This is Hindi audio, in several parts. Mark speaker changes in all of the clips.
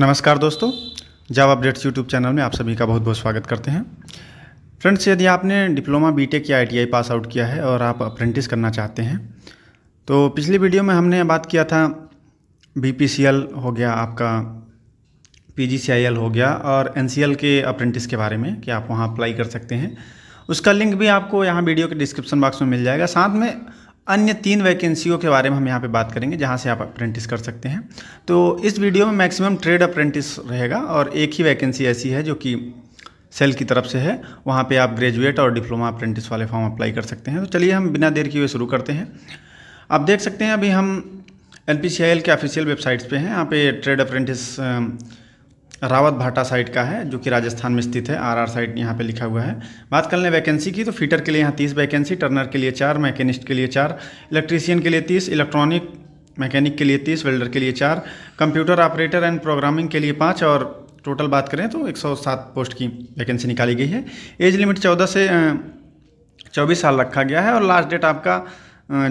Speaker 1: नमस्कार दोस्तों जाब अपडेट्स यूट्यूब चैनल में आप सभी का बहुत बहुत स्वागत करते हैं फ्रेंड्स यदि आपने डिप्लोमा बीटेक या आईटीआई पास आउट किया है और आप अप्रेंटिस करना चाहते हैं तो पिछली वीडियो में हमने बात किया था बीपीसीएल हो गया आपका पीजीसीआईएल हो गया और एन के अप्रेंटिस के बारे में कि आप वहाँ अप्लाई कर सकते हैं उसका लिंक भी आपको यहाँ वीडियो के डिस्क्रिप्शन बॉक्स में मिल जाएगा साथ में अन्य तीन वैकेंसियों के बारे में हम यहाँ पे बात करेंगे जहाँ से आप अप्रेंटिस कर सकते हैं तो इस वीडियो में मैक्सिमम ट्रेड अप्रेंटिस रहेगा और एक ही वैकेंसी ऐसी है जो कि सेल की तरफ से है वहाँ पे आप ग्रेजुएट और डिप्लोमा अप्रेंटिस वाले फॉर्म अप्लाई कर सकते हैं तो चलिए हम बिना देर किए शुरू करते हैं आप देख सकते हैं अभी हम एन के ऑफिशियल वेबसाइट्स पर हैं यहाँ पर ट्रेड अप्रेंटिस रावत भाटा साइड का है जो कि राजस्थान में स्थित है आर आर साइड यहाँ पे लिखा हुआ है बात कर लें वैकेंसी की तो फीटर के लिए यहाँ तीस वैकेंसी टर्नर के लिए चार मैकेनिस्ट के लिए चार इलेक्ट्रीसियन के लिए तीस इलेक्ट्रॉनिक मैकेनिक के लिए तीस वेल्डर के लिए चार कंप्यूटर ऑपरेटर एंड प्रोग्रामिंग के लिए पाँच और टोटल बात करें तो एक पोस्ट की वैकेंसी निकाली गई है एज लिमिट चौदह से चौबीस साल रखा गया है और लास्ट डेट आपका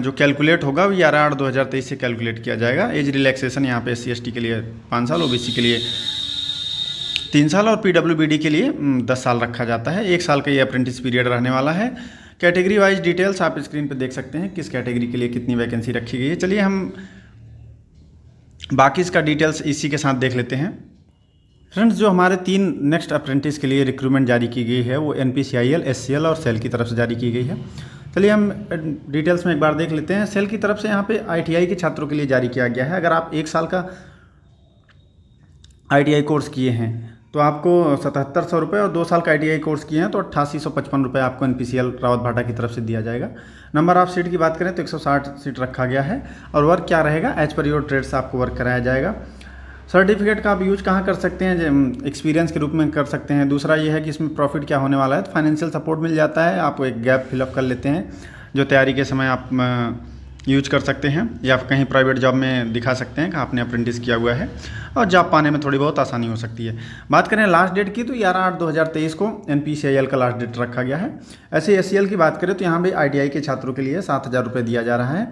Speaker 1: जो कैलकुलेट होगा वो ग्यारह आठ दो हज़ार तेईस से कैलकुलेट किया जाएगा एज रिलैक्सेशन यहाँ पे एस सी के लिए पाँच साल ओ के लिए तीन साल और पी के लिए हम्म, दस साल रखा जाता है एक साल का ये अप्रेंटिस पीरियड रहने वाला है कैटेगरी वाइज डिटेल्स आप स्क्रीन पर देख सकते हैं किस कैटेगरी के लिए कितनी वैकेंसी रखी गई है चलिए हम बाकी इसका डिटेल्स इसी के साथ देख लेते हैं फ्रेंड्स जो हमारे तीन नेक्स्ट अप्रेंटिस के लिए रिक्रूटमेंट जारी की गई है वो N P C I L S C L और सेल की तरफ से जारी की गई है चलिए हम डिटेल्स में एक बार देख लेते हैं सेल की तरफ से यहाँ पे आईटीआई के छात्रों के लिए जारी किया गया है अगर आप एक साल का आईटीआई कोर्स किए हैं तो आपको सतहत्तर सौ रुपये और दो साल का आई कोर्स किए हैं तो अट्ठासी सौ पचपन रुपये आपको एन रावत भाटा की तरफ से दिया जाएगा नंबर ऑफ सीट की बात करें तो 160 सीट रखा गया है और वर्क क्या रहेगा एच पर योर ट्रेड से आपको वर्क कराया जाएगा सर्टिफिकेट का आप यूज कहाँ कर सकते हैं एक्सपीरियंस के रूप में कर सकते हैं दूसरा ये है कि इसमें प्रॉफिट क्या होने वाला है तो फाइनेंशियल सपोर्ट मिल जाता है आपको एक गैप फिलअप कर लेते हैं जो तैयारी के समय आप यूज कर सकते हैं या कहीं प्राइवेट जॉब में दिखा सकते हैं कि आपने अप्रेंटिस किया हुआ है और जॉब पाने में थोड़ी बहुत आसानी हो सकती है बात करें लास्ट डेट की तो ग्यारह आठ दो हज़ार तेईस को एन का लास्ट डेट रखा गया है ऐसे एस की बात करें तो यहाँ पर आई के छात्रों के लिए सात हज़ार रुपये दिया जा रहा है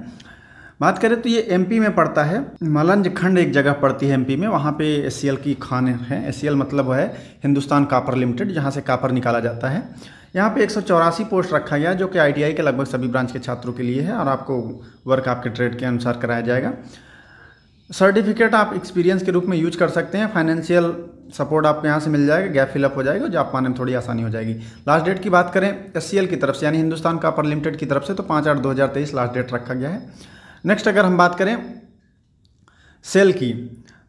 Speaker 1: बात करें तो ये एमपी में पड़ता है मलंज खंड एक जगह पड़ती है एमपी में वहाँ पे एससीएल की खान है एससीएल मतलब है हिंदुस्तान कापर लिमिटेड जहाँ से कापर निकाला जाता है यहाँ पे एक पोस्ट रखा गया जो कि आईटीआई के लगभग सभी ब्रांच के छात्रों के लिए है और आपको वर्क आपके ट्रेड के अनुसार कराया जाएगा सर्टिफिकेट आप एक्सपीरियंस के रूप में यूज कर सकते हैं फाइनेंशियल सपोर्ट आपको यहाँ से मिल जाएगा गैप फिलअप हो जाएगा जो आप पाने में थोड़ी आसानी हो जाएगी लास्ट डेट की बात करें एस की तरफ से यानी हिंदुस्तान कापर लिमिटेड की तरफ से तो पाँच आठ दो लास्ट डेट रखा गया है नेक्स्ट अगर हम बात करें सेल की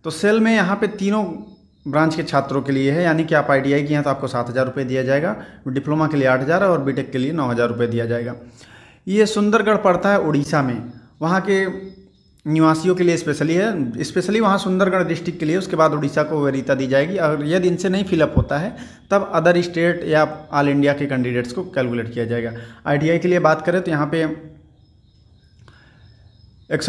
Speaker 1: तो सेल में यहाँ पे तीनों ब्रांच के छात्रों के लिए है यानी कि आप आई टी आई की हैं तो आपको सात हज़ार रुपये दिया जाएगा डिप्लोमा के लिए आठ हज़ार और बीटेक के लिए नौ हज़ार रुपये दिया जाएगा ये सुंदरगढ़ पड़ता है उड़ीसा में वहाँ के निवासियों के लिए स्पेशली है स्पेशली वहाँ सुंदरगढ़ डिस्ट्रिक्ट के लिए उसके बाद उड़ीसा को वरीता दी जाएगी अगर यदि इनसे नहीं फिलअप होता है तब अदर स्टेट या ऑल इंडिया के कैंडिडेट्स को कैलकुलेट किया जाएगा आई के लिए बात करें तो यहाँ पर एक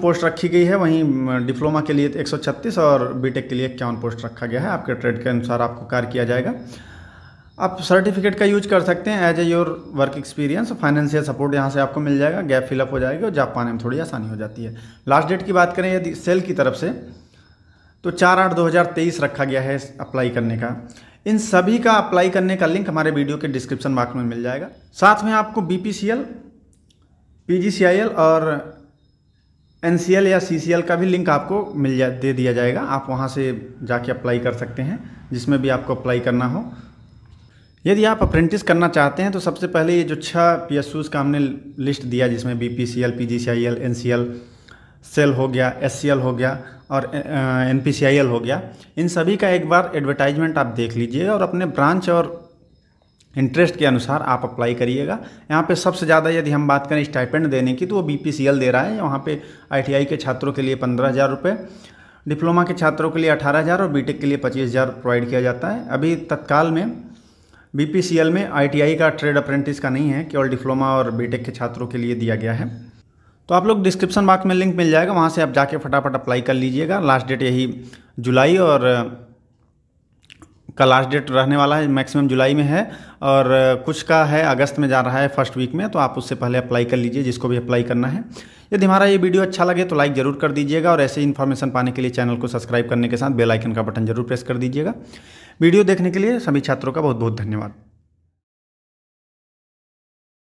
Speaker 1: पोस्ट रखी गई है वहीं डिप्लोमा के लिए 136 और बीटेक के लिए इक्यावन पोस्ट रखा गया है आपके ट्रेड के अनुसार आपको कार्य किया जाएगा आप सर्टिफिकेट का यूज कर सकते हैं as a your work experience financial support यहाँ से आपको मिल जाएगा गैप फिलअप हो जाएगी और जाप पाने में थोड़ी आसानी हो जाती है लास्ट डेट की बात करें यदि सेल की तरफ से तो चार आठ दो हज़ार तेईस रखा गया है अप्लाई करने का इन सभी का अप्लाई करने का लिंक हमारे वीडियो के डिस्क्रिप्शन बॉक्स में मिल जाएगा साथ में आपको B P C L P G C I L और एन या सी का भी लिंक आपको मिल जा दे दिया जाएगा आप वहाँ से जाके अप्लाई कर सकते हैं जिसमें भी आपको अप्लाई करना हो यदि आप अप्रेंटिस करना चाहते हैं तो सबसे पहले ये जो छः पी एस का हमने लिस्ट दिया जिसमें B P C L P G C I L N C L SAIL हो गया एस सी एल हो गया और N P C I L हो गया इन सभी का एक बार एडवर्टाइजमेंट आप देख लीजिए और अपने ब्रांच और इंटरेस्ट के अनुसार आप अप्लाई करिएगा यहाँ पे सबसे ज़्यादा यदि हम बात करें स्टाइपेंड देने की तो वो बी दे रहा है वहाँ पे आई के छात्रों के लिए पंद्रह हज़ार रुपये डिप्लोमा के छात्रों के लिए अठारह हज़ार और बीटेक के लिए पच्चीस हज़ार प्रोवाइड किया जाता है अभी तत्काल में बीपीसीएल में आई का ट्रेड अप्रेंटिस का नहीं है केवल डिप्लोमा और बीटेक के छात्रों के लिए दिया गया है तो आप लोग डिस्क्रिप्शन बॉक्स में लिंक मिल जाएगा वहाँ से आप जाके फटाफट अप्लाई कर लीजिएगा लास्ट डेट यही जुलाई और का लास्ट डेट रहने वाला है मैक्सिमम जुलाई में है और कुछ का है अगस्त में जा रहा है फर्स्ट वीक में तो आप उससे पहले अप्लाई कर लीजिए जिसको भी अप्लाई करना है यदि हमारा ये वीडियो अच्छा लगे तो लाइक ज़रूर कर दीजिएगा और ऐसे इन्फॉर्मेशन पाने के लिए चैनल को सब्सक्राइब करने के साथ बेलाइकन का बटन जरूर प्रेस कर दीजिएगा वीडियो देखने के लिए सभी छात्रों का बहुत बहुत धन्यवाद